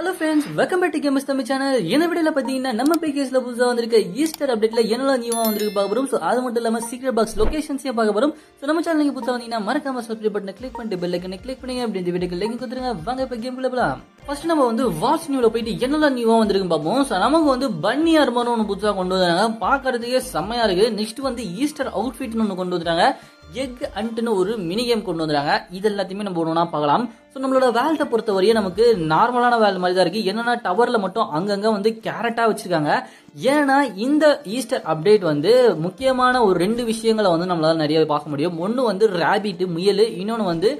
Hello friends welcome back to games Tamil channel என்ன வீடியோல பாத்தீங்கன்னா நம்ம பேக்கேஸ்ல புதுசா வந்திருக்க ஈஸ்டர் அப்டேட்ல என்னெல்லாம் நியூவா வந்திருக்கு பார்க்க போறோம் ஸோ அது மட்டும் இல்லாம சீக்கிரம் பாக்ஸ் லொகேஷன்ஸையும் பார்க்க போறோம் ஸோ நம்ம சேனலுக்கு புதுசா வந்தீங்கன்னா மறக்காம சப்ஸ்கிரைப் பட்டனை கிளிக் பண்ணிட்டு பெல் ஐக்கனை கிளிக் பண்ணி அப்படி இந்த வீடியோக்கு லைக் கொடுத்துருங்க வாங்க இப்போ கேம் போலாம் ஃபர்ஸ்ட் நம்ம வந்து வாட்ஸ் நியூவில் போயிட்டு என்னெல்லாம் நியூவாக வந்திருக்குன்னு பார்ப்போம் ஸோ நமக்கு வந்து பன்னி அர்மன் ஒன்று புதுசாக கொண்டு வந்தாங்க பார்க்கறதுக்கே செம்மையா இருக்குது நெக்ஸ்ட் வந்து ஈஸ்டர் அவுட்ஃபிட்னு ஒன்று கொண்டு வந்துட்டாங்க எக் அண்ட்னு ஒரு மினி கேம் கொண்டு வந்துறாங்க இது எல்லாத்தையுமே நம்ம ஒன்றா பார்க்கலாம் ஸோ நம்மளோட வேல்ட்டை பொறுத்த வரையும் நமக்கு நார்மலான வேல் மாதிரி தான் இருக்குது என்னென்னா டவரில் மட்டும் அங்கங்கே வந்து கேரட்டாக வச்சுருக்காங்க ஏன்னா இந்த ஈஸ்டர் அப்டேட் வந்து முக்கியமான ஒரு ரெண்டு விஷயங்களை வந்து நம்மளால் நிறைய பார்க்க முடியும் ஒன்று வந்து ரேபிட்டு முயல் இன்னொன்று வந்து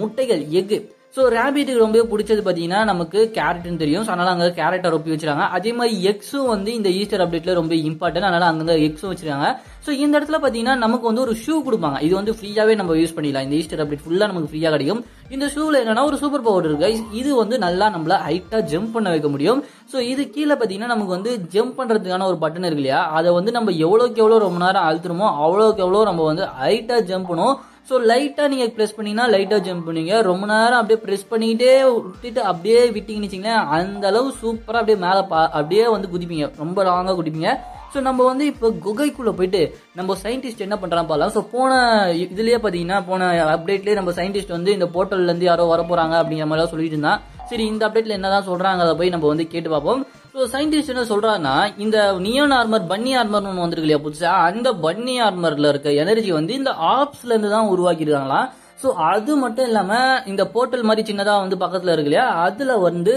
முட்டைகள் எக்கு ஸோ ரேபிட்டுக்கு ரொம்ப பிடிச்சது பார்த்தீங்கன்னா நமக்கு கேரட்னு தெரியும் ஸோ அதனால் அங்கே கேரட்டை ரொப்பி வச்சிருக்காங்க அதே மாதிரி எக்ஸும் வந்து இந்த ஈஸ்டர் அப்டேட்ல ரொம்ப இம்பார்ட்டன்ட் அதனால் அங்கே எக்ஸும் வச்சிருக்காங்க ஸோ இந்த இடத்துல பார்த்தீங்கன்னா நமக்கு வந்து ஒரு ஷூ கொடுப்பாங்க இது வந்து ஃப்ரீயாகவே நம்ம யூஸ் பண்ணிடலாம் இந்த ஈஸ்டர் அப்டேட் ஃபுல்லாக நமக்கு ஃப்ரீயாக கிடைக்கும் இந்த ஷூவில் என்னன்னா ஒரு சூப்பர் பவர் இருக்கு இது வந்து நல்லா நம்மள ஹைட்டாக ஜம்ப் பண்ண வைக்க முடியும் ஸோ இது கீழே பார்த்தீங்கன்னா நமக்கு வந்து ஜம்ப் பண்ணுறதுக்கான ஒரு பட்டன் இருக்கு இல்லையா அதை வந்து நம்ம எவ்வளோக்கு எவ்வளோ ரொம்ப நேரம் அழுத்துறோமோ அவ்வளோக்கு எவ்வளோ நம்ம வந்து ஹைட்டாக ஜம்ப் பண்ணுவோம் ஸோ லைட்டாக நீங்கள் ப்ரெஸ் பண்ணிங்கன்னா லைட்டாக ஜம்ப் பண்ணுவீங்க ரொம்ப நேரம் அப்படியே ப்ரெஸ் பண்ணிக்கிட்டே விட்டுட்டு அப்படியே விட்டிங்கன்னு வச்சிங்களேன் அந்த அளவு சூப்பராக அப்படியே மேலே பா அப்படியே வந்து குதிப்பீங்க ரொம்ப லாங்காக குதிப்பீங்க ஸோ நம்ம வந்து இப்போ குகைக்குள்ளே போயிட்டு நம்ம சயின்டிஸ்ட் என்ன பண்ணுறான் பார்க்கலாம் ஸோ போன இதுலேயே பார்த்தீங்கன்னா போன அப்டேட்லேயே நம்ம சயின்டிஸ்ட் வந்து இந்த போர்ட்டல்லேருந்து யாரோ வர போகிறாங்க அப்படிங்கிற மாதிரிலாம் சொல்லிட்டு இருந்தான் சரி இந்த அப்டேட்ல என்னதான் சொல்றாங்க அதை போய் நம்ம வந்து கேட்டு பார்ப்போம் ஸோ சயின்டிஸ்ட் என்ன சொல்றாங்கன்னா இந்த நியோன் ஆர்மர் பன்னி ஆர்மர்னு ஒன்று வந்துருக்கு இல்லையா புதுசா அந்த பன்னி ஆர்மர்ல இருக்க எனர்ஜி வந்து இந்த ஆப்ஸ்ல இருந்து தான் உருவாக்கியிருக்காங்களா ஸோ அது மட்டும் இல்லாம இந்த போர்ட்டல் மாதிரி சின்னதா வந்து பக்கத்துல இருக்கு இல்லையா அதுல வந்து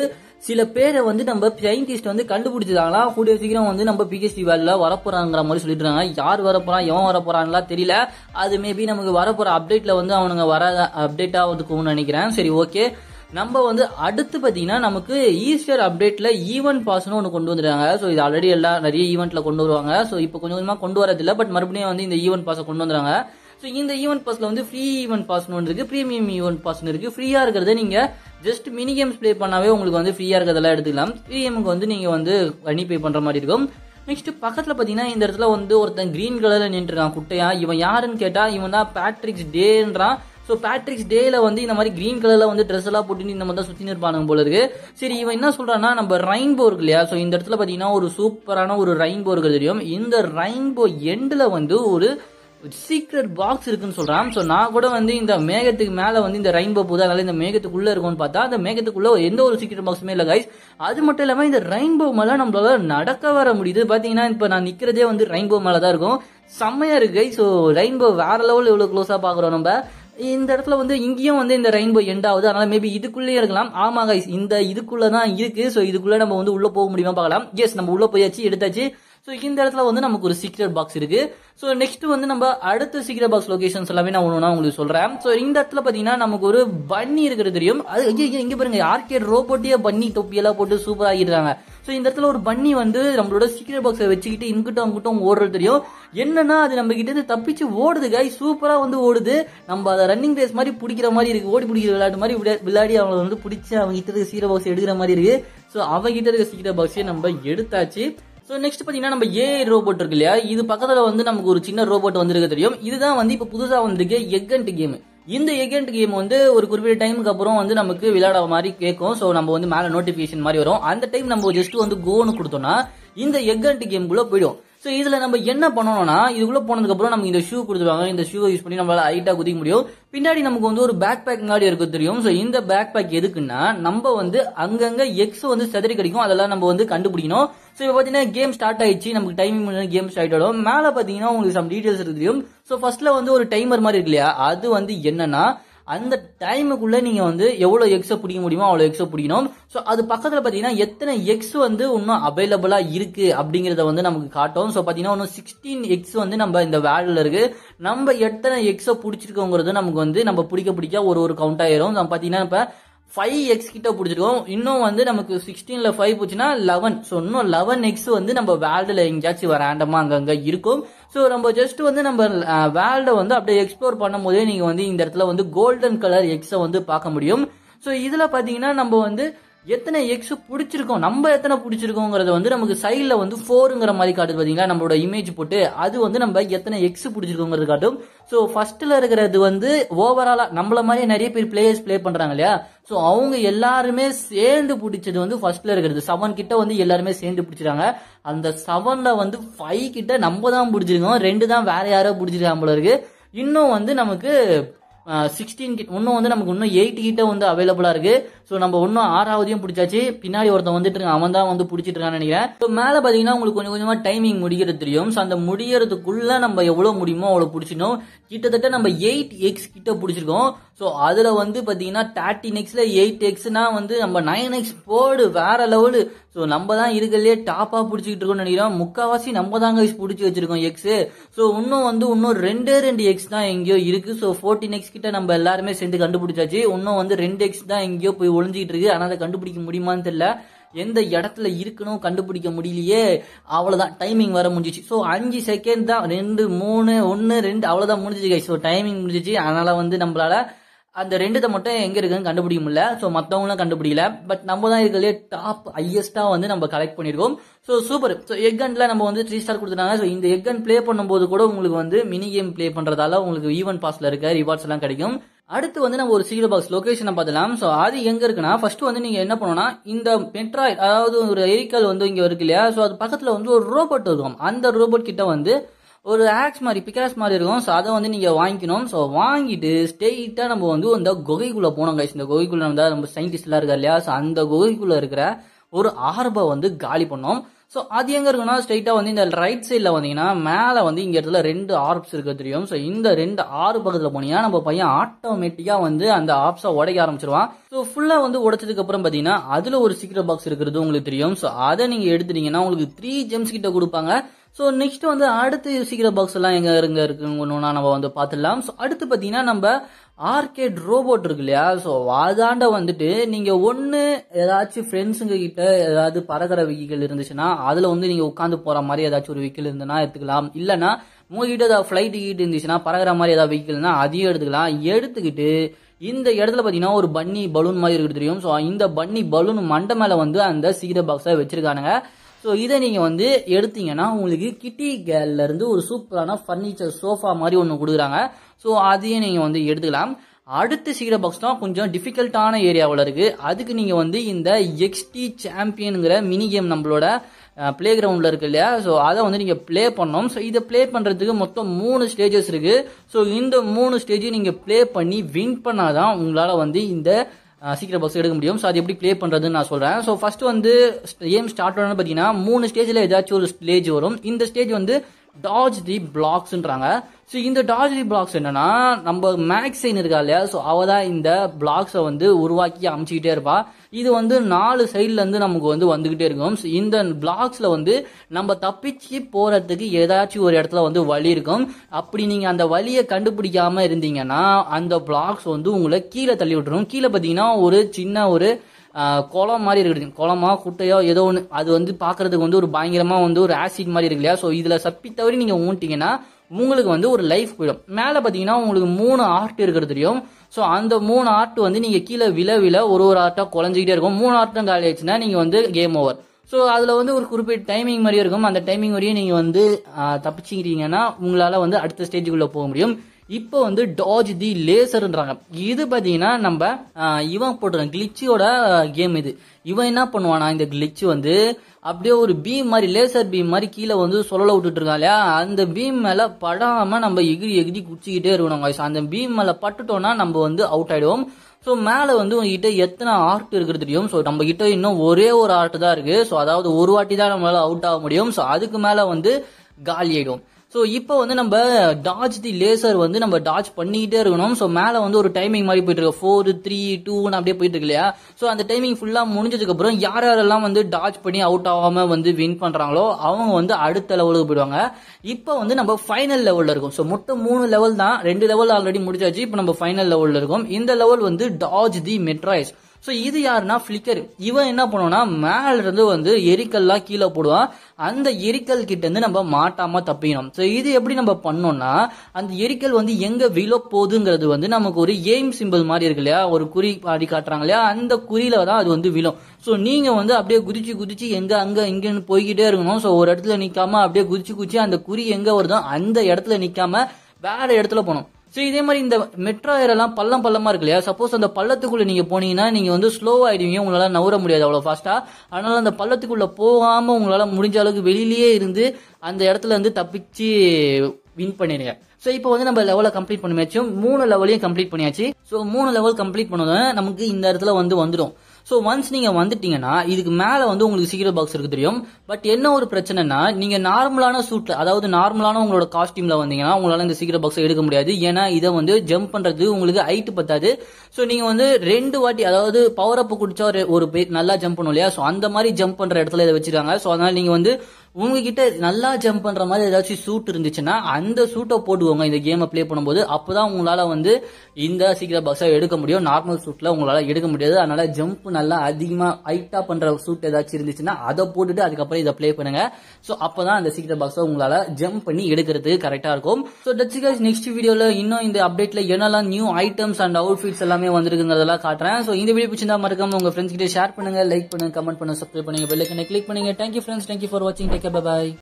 சில பேரை வந்து நம்ம சயின்டிஸ்ட் வந்து கண்டுபிடிச்சிருக்காங்களா கூடிய சீக்கிரம் வந்து நம்ம பிஹெசி வேலில் வரப்போறாங்கிற மாதிரி சொல்லிட்டு இருக்காங்க யார் வரப்போறா எவன் வரப்போறான்லாம் தெரியல அது மேபி நமக்கு வரப்போற அப்டேட்ல வந்து அவனுங்க வர அப்டேட்டா வந்து நினைக்கிறேன் சரி ஓகே நம்ம வந்து அடுத்து பார்த்தீங்கன்னா நமக்கு ஈஸ்டர் அப்டேட்டில் ஈவெண்ட் பாஸ்னு ஒன்று கொண்டு வந்துட்டாங்க ஸோ இது ஆல்ரெடி எல்லாம் நிறைய ஈவெண்ட்டில் கொண்டு வருவாங்க ஸோ இப்போ கொஞ்சம் கொஞ்சமாக கொண்டு வரதில்லை பட் மறுபடியும் வந்து இந்த ஈவெண்ட் e பாஸை கொண்டு வந்துறாங்க ஸோ இந்த ஈவெண்ட் e பாஸில் வந்து ஃப்ரீ ஈவெண்ட் e பாஸ்னு ஒன்று இருக்குது ப்ரீமியம் ஈவெண்ட் பாஸ்னு இருக்குது ஃப்ரீயாக இருக்கிறத நீங்கள் ஜஸ்ட் மினி கேம்ஸ் ப்ளே பண்ணாவே உங்களுக்கு வந்து ஃப்ரீயாக இருக்கிறதெல்லாம் எடுத்துக்கலாம் ப்ரீமியமுக்கு வந்து நீங்கள் வந்து தனி பே பண்ணுற மாதிரி இருக்கும் நெக்ஸ்ட் பக்கத்தில் பார்த்தீங்கன்னா இந்த இடத்துல வந்து ஒருத்தன் கிரீன் கலரில் நின்றுருக்கான் குட்டையா இவன் யாருன்னு கேட்டால் இவன் தான் பேட்ரிக்ஸ் டேன்றான் ஸோ பேட்ரிக்ஸ் டேல வந்து இந்த மாதிரி கிரீன் கலரில் வந்து ட்ரெஸ் எல்லாம் போட்டு இந்த மாதிரி தான் சுற்றி நிற்பானுங்க போல இருக்கு சரி இவன் என்ன சொல்கிறான்னா நம்ம ரெயின்போ இருக்கு இல்லையா ஸோ இந்த இடத்துல பார்த்தீங்கன்னா ஒரு சூப்பரான ஒரு ரெயின்போ இருக்கு தெரியும் இந்த ரெயின்போ எண்டில் வந்து ஒரு சீக்ரெட் பாக்ஸ் இருக்குன்னு சொல்கிறான் ஸோ நான் கூட வந்து இந்த மேகத்துக்கு மேலே வந்து இந்த ரெயின்போ போகுது அதனால இந்த மேகத்துக்குள்ளே இருக்கும்னு பார்த்தா அந்த மேகத்துக்குள்ளே எந்த ஒரு சீக்ரெட் பாக்ஸுமே இல்லை கைஸ் அது மட்டும் இல்லாமல் இந்த ரெயின்போ மேலே நம்மளால நடக்க வர முடியுது பார்த்தீங்கன்னா இப்போ நான் நிற்கிறதே வந்து ரெயின்போ மேலே தான் இருக்கும் செம்மையாக கைஸ் ஸோ ரெயின்போ வேற லெவல் எவ்வளோ க்ளோஸாக பார்க்குறோம் நம்ம இந்த இடத்துல வந்து இங்கேயும் வந்து இந்த ரெயின்போ எண்ட் ஆகுது அதனால மேபி இதுக்குள்ளேயே இருக்கலாம் ஆமாங்க இந்த இதுக்குள்ளே தான் இருக்கு ஸோ இதுக்குள்ள நம்ம வந்து உள்ள போக முடியுமா பார்க்கலாம் எஸ் நம்ம உள்ள போயாச்சு எடுத்தாச்சு ஸோ இந்த இடத்துல வந்து நமக்கு ஒரு சீக்ரெட் பாக்ஸ் இருக்கு ஸோ நெக்ஸ்ட் வந்து நம்ம அடுத்த சீக்ரெட் பாக்ஸ் லொகேஷன்ஸ் எல்லாமே நான் ஒன்று உங்களுக்கு சொல்றேன் ஸோ இந்த இடத்துல பார்த்தீங்கன்னா நமக்கு ஒரு பன்னி இருக்கிறது தெரியும் அது இங்கே பாருங்க ஆர்கேட் ரோபோட்டியே பன்னி தொப்பியெல்லாம் போட்டு சூப்பர் ஆகிடுறாங்க ஸோ இந்த இடத்துல ஒரு பன்னி வந்து நம்மளோட சீக்ரெட் பாக்ஸை வச்சுக்கிட்டு இங்கிட்ட அங்கிட்டும் ஓடுறது தெரியும் என்னன்னா அது நம்ம கிட்ட தப்பிச்சு ஓடுது காய் சூப்பரா வந்து ஓடுது நம்ம அதை ரன்னிங் ரேஸ் மாதிரி பிடிக்கிற மாதிரி இருக்கு ஓடி பிடிக்கிற விளையாட்டு மாதிரி விளையாடி அவங்களை வந்து பிடிச்சி அவங்க கிட்ட இருக்க சீக்கிரம் பாக்ஸ் எடுக்கிற மாதிரி இருக்கு ஸோ கிட்ட இருக்க சீக்கிரம் பாக்ஸையும் நம்ம எடுத்தாச்சு ஸோ நெக்ஸ்ட் பார்த்தீங்கன்னா நம்ம ஏ ரோபோட் இருக்கு இல்லையா இது பக்கத்தில் வந்து நமக்கு ஒரு சின்ன ரோபோட் வந்திருக்க தெரியும் இதுதான் வந்து இப்போ புதுசாக வந்திருக்க எக்கண்ட் கேமு இந்த ஏகெண்ட் கேம் வந்து ஒரு குறிப்பிட்ட டைமுக்கு அப்புறம் வந்து நமக்கு விளையாட மாதிரி கேட்கும் ஸோ நம்ம வந்து மேலே நோட்டிஃபிகேஷன் மாதிரி வரும் அந்த டைம் நம்ம ஜஸ்ட் வந்து கோன்னு கொடுத்தோம்னா இந்த எக்கண்ட் கேம்குள்ளே போயிடும் ஸோ இதில் நம்ம என்ன பண்ணணும்னா இதுக்குள்ளே போனதுக்கப்புறம் நமக்கு இந்த ஷூ கொடுத்துருவாங்க இந்த ஷூவை யூஸ் பண்ணி நம்மளால் ஹைட்டாக குதிக்க முடியும் பின்னாடி நமக்கு வந்து ஒரு பேக் பேக் மாதிரி இருக்க தெரியும் ஸோ இந்த பேக் பேக் எதுக்குன்னா நம்ம வந்து அங்கங்கே எக்ஸ் வந்து செதறி கிடைக்கும் அதெல்லாம் நம்ம வந்து கண்டுபிடிக்கணும் ஸோ இப்போ பார்த்தீங்கன்னா கேம் ஸ்டார்ட் ஆயிடுச்சு நமக்கு டைமிங் கேம் ஸ்டார்ட் ஆகிடும் மேலே பார்த்தீங்கன்னா உங்களுக்கு சம் டீட்டெயில்ஸ் இருக்கு தெரியும் ஸோ ஃபர்ஸ்ட்ல வந்து ஒரு டைமர் மாதிரி இருக்கு இல்லையா அது வந்து என்னன்னா அந்த டைமுக்குள்ளே நீங்கள் வந்து எவ்வளோ எக்ஸோ பிடிக்க முடியுமோ அவ்வளோ எக்ஸோ பிடிக்கணும் ஸோ அது பக்கத்தில் பார்த்தீங்கன்னா எத்தனை எக்ஸ் வந்து இன்னும் அவைலபிளாக இருக்குது அப்படிங்கிறத வந்து நமக்கு காட்டும் ஸோ பார்த்தீங்கன்னா இன்னும் சிக்ஸ்டீன் எக்ஸ் வந்து நம்ம இந்த வேர்ல்டில் இருக்குது நம்ம எத்தனை எக்ஸோ பிடிச்சிருக்கோங்கிறது நமக்கு வந்து நம்ம பிடிக்க பிடிக்க ஒரு ஒரு கவுண்ட் ஆயிரும் பார்த்தீங்கன்னா இப்போ ஃபைவ் எக்ஸ் கிட்ட பிடிச்சிருக்கோம் இன்னும் வந்து நமக்கு சிக்ஸ்டீனில் ஃபைவ் போச்சுன்னா லெவன் ஸோ இன்னும் லெவன் எக்ஸ் வந்து நம்ம வேர்ல்டில் எங்கேயாச்சும் ரேண்டமாக அங்கங்கே இருக்கும் ஸோ நம்ம ஜஸ்ட் வந்து நம்ம வேர்ல்டை வந்து அப்படியே எக்ஸ்ப்ளோர் பண்ணும் போதே நீங்கள் வந்து இந்த இடத்துல வந்து கோல்டன் கலர் எக்ஸை வந்து பார்க்க முடியும் ஸோ இதில் பார்த்தீங்கன்னா நம்ம வந்து எத்தனை எக்ஸ் பிடிச்சிருக்கோம் நம்ம எத்தனை பிடிச்சிருக்கோங்கிறத வந்து நமக்கு சைடில் வந்து ஃபோருங்கிற மாதிரி காட்டுது பார்த்தீங்களா நம்மளோட இமேஜ் போட்டு அது வந்து நம்ம எத்தனை எக்ஸ் பிடிச்சிருக்கோங்கிறது காட்டும் ஸோ ஃபர்ஸ்ட்டில் இருக்கிறது வந்து ஓவராலாக நம்மள மாதிரி நிறைய பேர் பிளேயர்ஸ் ப்ளே பண்ணுறாங்க இல்லையா ஸோ அவங்க எல்லாருமே சேர்ந்து பிடிச்சது வந்து ஃபர்ஸ்ட்ல இருக்கிறது செவன் கிட்ட வந்து எல்லாருமே சேர்ந்து பிடிச்சிருக்காங்க அந்த செவனில் வந்து ஃபைவ் கிட்ட நம்ம தான் பிடிச்சிருக்கோம் ரெண்டு தான் வேற யாரோ பிடிச்சிருக்காங்க போல இன்னும் வந்து நமக்கு சிக்ஸ்டீன் கிட் இன்னும் வந்து நமக்கு இன்னும் எயிட் கிட்ட வந்து அவைலபிளாக இருக்குது ஸோ நம்ம இன்னும் ஆறாவதையும் பிடிச்சாச்சு பின்னாடி ஒருத்தன் வந்துட்டு இருக்கான் அவன் தான் வந்து பிடிச்சிட்டு இருக்கான்னு நினைக்கிறேன் ஸோ மேலே பார்த்தீங்கன்னா உங்களுக்கு கொஞ்சம் கொஞ்சமாக டைமிங் முடிக்கிறது தெரியும் ஸோ அந்த முடியறதுக்குள்ளே நம்ம எவ்வளோ முடியுமோ அவ்வளோ பிடிச்சிடணும் கிட்டத்தட்ட நம்ம எயிட் எக்ஸ் கிட்ட பிடிச்சிருக்கோம் ஸோ அதில் வந்து பார்த்தீங்கன்னா தேர்ட்டின் எக்ஸில் எயிட் எக்ஸ்னா வந்து நம்ம நைன் எக்ஸ் போர்டு வேற லெவலு ஸோ நம்ம தான் இருக்கிறதுலே டாப்பாக பிடிச்சிக்கிட்டு இருக்கோம்னு நினைக்கிறோம் முக்கால்வாசி நம்ம தாங்க வயசு பிடிச்சி வச்சிருக்கோம் எக்ஸு ஸோ இன்னும் வந்து இன்னும் ரெண்டே ரெண்டு எக்ஸ் தான் எங்கேயோ இருக்குது ஸோ ஃபோர்டீன் எக்ஸ் கிட்ட நம்ம எல்லாருமே சேர்ந்து கண்டுபிடிச்சாச்சு இன்னும் வந்து ரெண்டு எக்ஸ் தான் எங்கேயோ போய் ஒளிஞ்சிக்கிட்டு இருக்கு ஆனால் அதை கண்டுபிடிக்க முடியுமான்னு தெரியல எந்த இடத்துல இருக்கணும் கண்டுபிடிக்க முடியலையே அவ்வளோதான் டைமிங் வர முடிஞ்சிச்சு ஸோ அஞ்சு செகண்ட் தான் ரெண்டு மூணு ஒன்று ரெண்டு அவ்வளோதான் முடிஞ்சிச்சு கை ஸோ டைமிங் முடிஞ்சிச்சு அதனால் வந்து நம்மளால அந்த ரெண்டுதை மட்டும் எங்கே இருக்குன்னு கண்டுபிடிக்க முடியல ஸோ மற்றவங்களும் கண்டுபிடிக்கல பட் நம்ம தான் இருக்கிறதே டாப் ஹையஸ்ட்டாக வந்து நம்ம கலெக்ட் பண்ணியிருக்கோம் ஸோ சூப்பர் ஸோ எக் அண்டில் நம்ம வந்து த்ரீ ஸ்டார் கொடுத்துருக்காங்க ஸோ இந்த எக் அண்ட் ப்ளே பண்ணும்போது கூட உங்களுக்கு வந்து மினி கேம் ப்ளே பண்ணுறதால உங்களுக்கு ஈவென்ட் பாஸில் இருக்க ரிவார்ட்ஸ் எல்லாம் கிடைக்கும் அடுத்து வந்து நம்ம ஒரு சீரோ பாக்ஸ் லொக்கேஷனை பார்த்துலாம் ஸோ அது எங்கே இருக்குன்னா ஃபர்ஸ்ட் வந்து நீங்கள் என்ன பண்ணணும்னா இந்த பெட்ராய்ட் அதாவது ஒரு எரிக்கல் வந்து இங்கே இருக்கு இல்லையா ஸோ அது பக்கத்தில் வந்து ஒரு ரோபோட் இருக்கும் அந்த ரோபோட் கிட்ட வந்து ஒரு ஆக்ஸ் மாதிரி பிகாஸ் மாதிரி இருக்கும் ஸோ அதை வந்து நீங்கள் வாங்கிக்கணும் ஸோ வாங்கிட்டு ஸ்டெயிட்டாக நம்ம வந்து அந்த குகைக்குள்ளே போனோம் கைஸ் இந்த குகைக்குள்ளே நம்ம சயின்டிஸ்ட்லாம் இருக்கா இல்லையா ஸோ அந்த குகைக்குள்ளே இருக்கிற ஒரு ஆர்பை வந்து காலி பண்ணோம் ஸோ அது எங்கே இருக்குன்னா ஸ்ட்ரைட்டாக வந்து இந்த ரைட் சைடில் வந்தீங்கன்னா மேலே வந்து இங்கே இடத்துல ரெண்டு ஆர்ப்ஸ் இருக்க தெரியும் ஸோ இந்த ரெண்டு ஆறு பக்கத்தில் போனீங்கன்னா நம்ம பையன் ஆட்டோமேட்டிக்காக வந்து அந்த ஆப்ஸை உடைக்க ஆரம்பிச்சிருவான் ஸோ ஃபுல்லாக வந்து உடைச்சதுக்கு அப்புறம் பார்த்தீங்கன்னா அதில் ஒரு சீக்கிரம் பாக்ஸ் இருக்கிறது உங்களுக்கு தெரியும் ஸோ அதை நீங்கள் எடுத்துட்டீங்கன்னா உங்களுக்கு த்ரீ ஜெம்ஸ் கிட்ட கொடுப்பாங்க ஸோ நெக்ஸ்ட் வந்து அடுத்து சீக்கிரம் பாக்ஸ் எல்லாம் எங்கே இருங்க இருக்குன்னு நம்ம வந்து பார்த்துடலாம் ஸோ அடுத்து பார்த்தீங்கன்னா நம்ம ஆர்கேட் ரோபோட் இருக்கு இல்லையா ஸோ அதாண்ட வந்துட்டு நீங்கள் ஒன்று ஏதாச்சும் ஃப்ரெண்ட்ஸுங்க கிட்ட ஏதாவது பறக்கிற விகிகள் இருந்துச்சுன்னா அதில் வந்து நீங்கள் உட்காந்து போகிற மாதிரி ஏதாச்சும் ஒரு வெஹிக்கிள் இருந்ததுன்னா எடுத்துக்கலாம் இல்லைனா உங்ககிட்ட ஏதாவது ஃப்ளைட் கீட் இருந்துச்சுன்னா பறக்கிற மாதிரி ஏதாவது விகிகள்னா அதையும் எடுத்துக்கலாம் எடுத்துக்கிட்டு இந்த இடத்துல பார்த்தீங்கன்னா ஒரு பன்னி பலூன் மாதிரி இருக்கு தெரியும் ஸோ இந்த பன்னி பலூன் மண்டை மேலே வந்து அந்த சீக்கிரம் பாக்ஸை வச்சுருக்கானுங்க ஸோ இதை நீங்கள் வந்து எடுத்தீங்கன்னா உங்களுக்கு கிட்டி இருந்து ஒரு சூப்பரான ஃபர்னிச்சர் சோஃபா மாதிரி ஒன்று கொடுக்குறாங்க ஸோ அதையும் நீங்கள் வந்து எடுத்துக்கலாம் அடுத்த சீக்கிர பாக்ஸ் தான் கொஞ்சம் டிஃபிகல்ட்டான ஏரியாவில் இருக்குது அதுக்கு நீங்கள் வந்து இந்த எக்ஸ்டி சாம்பியனுங்கிற மினி கேம் நம்மளோட ப்ளே கிரவுண்டில் இருக்கு இல்லையா ஸோ அதை வந்து நீங்கள் ப்ளே பண்ணோம் ஸோ இதை ப்ளே பண்ணுறதுக்கு மொத்தம் மூணு ஸ்டேஜஸ் இருக்குது ஸோ இந்த மூணு ஸ்டேஜையும் நீங்கள் ப்ளே பண்ணி வின் பண்ணால் தான் உங்களால் வந்து இந்த சீக்கிரம் பாக்ஸ் எடுக்க முடியும் ஸோ அது எப்படி ப்ளே பண்ணுறதுன்னு நான் சொல்கிறேன் ஸோ ஃபஸ்ட்டு வந்து கேம் ஸ்டார்ட் ஆனது பார்த்தீங்கன்னா மூணு ஸ்டேஜில் ஏதாச்சும் ஒரு ஸ்டேஜ் வரும் இந்த ஸ்டேஜ் வந்து டாஜ் தி பிளாக்ஸ்ன்றாங்க ஸோ இந்த டாஜரி பிளாக்ஸ் என்னன்னா நம்ம மேக்ஸைன் இருக்கா இல்லையா ஸோ அவள் தான் இந்த பிளாக்ஸை வந்து உருவாக்கி அமைச்சிக்கிட்டே இருப்பாள் இது வந்து நாலு சைட்லேருந்து நமக்கு வந்து வந்துக்கிட்டே இருக்கும் ஸோ இந்த பிளாக்ஸில் வந்து நம்ம தப்பிச்சு போகிறதுக்கு ஏதாச்சும் ஒரு இடத்துல வந்து வழி இருக்கும் அப்படி நீங்கள் அந்த வழியை கண்டுபிடிக்காமல் இருந்தீங்கன்னா அந்த பிளாக்ஸ் வந்து உங்களை கீழே தள்ளி விட்டுரும் கீழே பார்த்தீங்கன்னா ஒரு சின்ன ஒரு குளம் மாதிரி இருக்குது குளமா குட்டையோ ஏதோ ஒன்று அது வந்து பார்க்குறதுக்கு வந்து ஒரு பயங்கரமாக வந்து ஒரு ஆசிட் மாதிரி இருக்கு இல்லையா ஸோ இதில் சப்பி தவிர நீங்கள் ஊன்ட்டிங்கன்னா உங்களுக்கு வந்து ஒரு லைஃப் போயிடும் மேலே பார்த்தீங்கன்னா உங்களுக்கு மூணு ஆர்ட் இருக்கிறது தெரியும் ஸோ அந்த மூணு ஆர்ட் வந்து நீங்கள் கீழே வில வில ஒரு ஒரு ஆர்ட்டாக குழஞ்சிக்கிட்டே இருக்கும் மூணு ஆர்ட்டும் காலி ஆயிடுச்சுன்னா நீங்கள் வந்து கேம் ஓவர் ஸோ அதில் வந்து ஒரு குறிப்பிட்ட டைமிங் மாதிரியே இருக்கும் அந்த டைமிங் வரையும் நீங்கள் வந்து தப்பிச்சிக்கிறீங்கன்னா உங்களால் வந்து அடுத்த ஸ்டேஜுக்குள்ளே போக முடியும் இப்போ வந்து டாஜ் தி லேசர்ன்றாங்க இது பார்த்தீங்கன்னா நம்ம இவன் போட்டிருக்கான் கிளிச்சியோட கேம் இது இவன் என்ன பண்ணுவானா இந்த கிளிச் வந்து அப்படியே ஒரு பீம் மாதிரி லேசர் பீம் மாதிரி கீழே வந்து சொல்லலை விட்டுட்டு இருக்கான் இல்லையா அந்த பீம் மேலே படாமல் நம்ம எகிரி எகிரி குச்சிக்கிட்டே இருக்கணும் காய்ஸ் அந்த பீம் மேலே பட்டுட்டோம்னா நம்ம வந்து அவுட் ஆகிடுவோம் ஸோ மேலே வந்து உங்ககிட்ட எத்தனை ஆர்ட் இருக்கிறது தெரியும் ஸோ நம்ம கிட்ட இன்னும் ஒரே ஒரு ஆர்ட் தான் இருக்குது ஸோ அதாவது ஒரு வாட்டி தான் நம்மளால் அவுட் ஆக முடியும் ஸோ அதுக்கு மேலே வந்து காலி ஆகிடும் ஸோ இப்போ வந்து நம்ம டாஜ் தி லேசர் வந்து நம்ம டாஜ் பண்ணிக்கிட்டே இருக்கணும் ஸோ மேலே வந்து ஒரு டைமிங் மாதிரி போயிட்டு இருக்கு ஃபோர் த்ரீ டூன்னு அப்படியே போயிட்டு இருக்கு இல்லையா ஸோ அந்த டைமிங் ஃபுல்லாக முடிஞ்சதுக்கப்புறம் யார் யாரெல்லாம் வந்து டாஜ் பண்ணி அவுட் ஆகாமல் வந்து வின் பண்ணுறாங்களோ அவங்க வந்து அடுத்த லெவலுக்கு போயிடுவாங்க இப்போ வந்து நம்ம ஃபைனல் லெவலில் இருக்கும் ஸோ மொத்தம் மூணு லெவல் தான் ரெண்டு லெவல் ஆல்ரெடி முடிச்சாச்சு இப்போ நம்ம ஃபைனல் லெவலில் இருக்கும் இந்த லெவல் வந்து டாஜ் தி மெட்ராய்ஸ் ஸோ இது யாருன்னா பிளிக்கர் இவன் என்ன பண்ணுவோம்னா மேல இருந்து வந்து எரிக்கல்லாம் கீழே போடுவான் அந்த எரிக்கல் கிட்ட இருந்து நம்ம மாட்டாம தப்பிக்கணும் ஸோ இது எப்படி நம்ம பண்ணோம்னா அந்த எரிக்கல் வந்து எங்க விழ போகுதுங்கிறது வந்து நமக்கு ஒரு எய்ம் சிம்பிள் மாதிரி இருக்கு இல்லையா ஒரு குறி பாடி காட்டுறாங்க இல்லையா அந்த குறியில தான் அது வந்து விழும் ஸோ நீங்க வந்து அப்படியே குதிச்சு குதிச்சு எங்க அங்க இங்கன்னு போய்கிட்டே இருக்கணும் ஸோ ஒரு இடத்துல நிக்காம அப்படியே குதிச்சு குதிச்சு அந்த குறி எங்க வருதோ அந்த இடத்துல நிக்காம வேற இடத்துல போனோம் ஸோ இதே மாதிரி இந்த மெட்ரோ ஏரெல்லாம் பள்ளம் பள்ளமாக இருக்கு இல்லையா சப்போஸ் அந்த பள்ளத்துக்குள்ளே நீங்கள் போனீங்கன்னா நீங்கள் வந்து ஸ்லோ ஆகிடுவீங்க உங்களால் நவர முடியாது அவ்வளோ ஃபாஸ்ட்டாக அதனால் அந்த பள்ளத்துக்குள்ளே போகாமல் உங்களால் முடிஞ்ச அளவுக்கு வெளியிலேயே இருந்து அந்த இடத்துல இருந்து தப்பிச்சு வின் பண்ணிடுங்க ஸோ இப்போ வந்து நம்ம லெவலை கம்ப்ளீட் பண்ணியாச்சும் மூணு லெவலையும் கம்ப்ளீட் பண்ணியாச்சு ஸோ மூணு லெவல் கம்ப்ளீட் பண்ணதும் நமக்கு இந்த இடத்துல வந்து வந்துடும் ஸோ ஒன்ஸ் நீங்கள் வந்துட்டீங்கன்னா இதுக்கு மேலே வந்து உங்களுக்கு சீக்கிரம் பாக்ஸ் இருக்கு தெரியும் பட் என்ன ஒரு பிரச்சனைனா நீங்கள் நார்மலான சூட்டில் அதாவது நார்மலான உங்களோட காஸ்டியூமில் வந்தீங்கன்னா உங்களால் இந்த சீக்கிரம் பாக்ஸ் எடுக்க முடியாது ஏன்னா இதை வந்து ஜம்ப் பண்ணுறது உங்களுக்கு ஹைட்டு பத்தாது ஸோ நீங்கள் வந்து ரெண்டு வாட்டி அதாவது பவர் அப் குடிச்சா ஒரு ஒரு நல்லா ஜம்ப் பண்ணும் இல்லையா ஸோ அந்த மாதிரி ஜம்ப் பண்ணுற இடத்துல இதை வச்சிருக்காங்க ஸோ அதனால் நீங்கள் வந்து உங்ககிட்ட நல்லா ஜம்ப் பண்ற மாதிரி ஏதாச்சும் சூட் இருந்துச்சுன்னா அந்த சூட்டை போட்டுக்கோங்க இந்த கேமை பிளே பண்ணும்போது அப்பதான் உங்களால வந்து இந்த சீக்கிரம் பஸ் எடுக்க முடியும் நார்மல் சூட்ல உங்களால எடுக்க முடியாது அதனால ஜம்ப் நல்லா அதிகமா ஹைட்டா பண்ற சூட் ஏதாச்சும் இருந்துச்சுன்னா அதை போட்டுட்டு அதுக்கப்புறம் இதை பிளே பண்ணுங்க ஸோ அப்பதான் அந்த சீக்கிரம் பஸ்ஸை உங்களால ஜம்ப் பண்ணி எடுக்கிறதுக்கு கரெக்டா இருக்கும் ஸோ டச்சு நெக்ஸ்ட் வீடியோல இன்னும் இந்த அப்டேட்ல என்னெல்லாம் நியூ ஐட்டம்ஸ் அண்ட் அவுட்ஃபிட்ஸ் எல்லாமே வந்திருக்குங்கிறதெல்லாம் காட்டுறேன் ஸோ இந்த வீடியோ பிடிச்சிருந்தா மறக்காம உங்க ஃப்ரெண்ட்ஸ் கிட்ட ஷேர் பண்ணுங்க லைக் பண்ணுங்க கமெண்ட் பண்ணுங்க சப்ஸ்கிரைப் பண்ணுங்க பெல்லைக்கனை கிளிக் பண்ணுங்க தேங்க்யூ ஃப்ரெண்ட்ஸ் தேங்க்யூ ஃபார் வாட்சிங் Bye bye.